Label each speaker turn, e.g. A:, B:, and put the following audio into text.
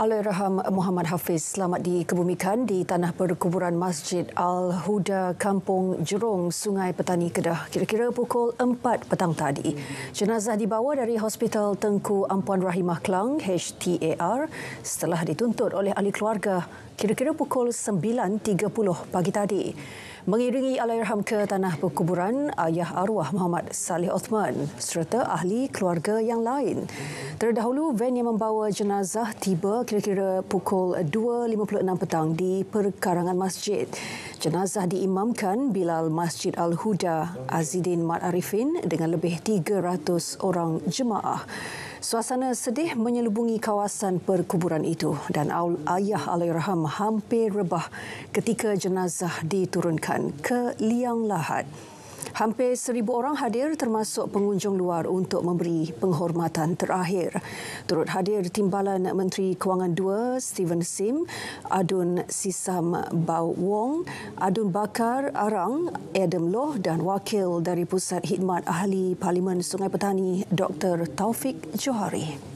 A: Alirham Muhammad Hafiz selamat dikebumikan di tanah perkuburan Masjid Al-Huda Kampung Jerong, Sungai Petani Kedah kira-kira pukul 4 petang tadi. Jenazah dibawa dari Hospital Tengku Ampuan Rahimah Kelang, HTAR, setelah dituntut oleh ahli keluarga kira-kira pukul 9.30 pagi tadi mengiringi Alayarham ke tanah perkuburan ayah arwah Muhammad Saleh Osman serta ahli keluarga yang lain. Terdahulu, van yang membawa jenazah tiba kira-kira pukul 2.56 petang di perkarangan masjid. Jenazah diimamkan Bilal Masjid Al-Huda Azidin Mat Arifin dengan lebih 300 orang jemaah. Suasana sedih menyelubungi kawasan perkuburan itu dan ayah alaihirham hampir rebah ketika jenazah diturunkan ke liang lahat. Hampir seribu orang hadir termasuk pengunjung luar untuk memberi penghormatan terakhir. Turut hadir Timbalan Menteri Kewangan II, Stephen Sim, Adun Sisam Bau Wong, Adun Bakar Arang, Adam Loh dan Wakil dari Pusat hidmat Ahli Parlimen Sungai Petani, Dr. Taufik Johari.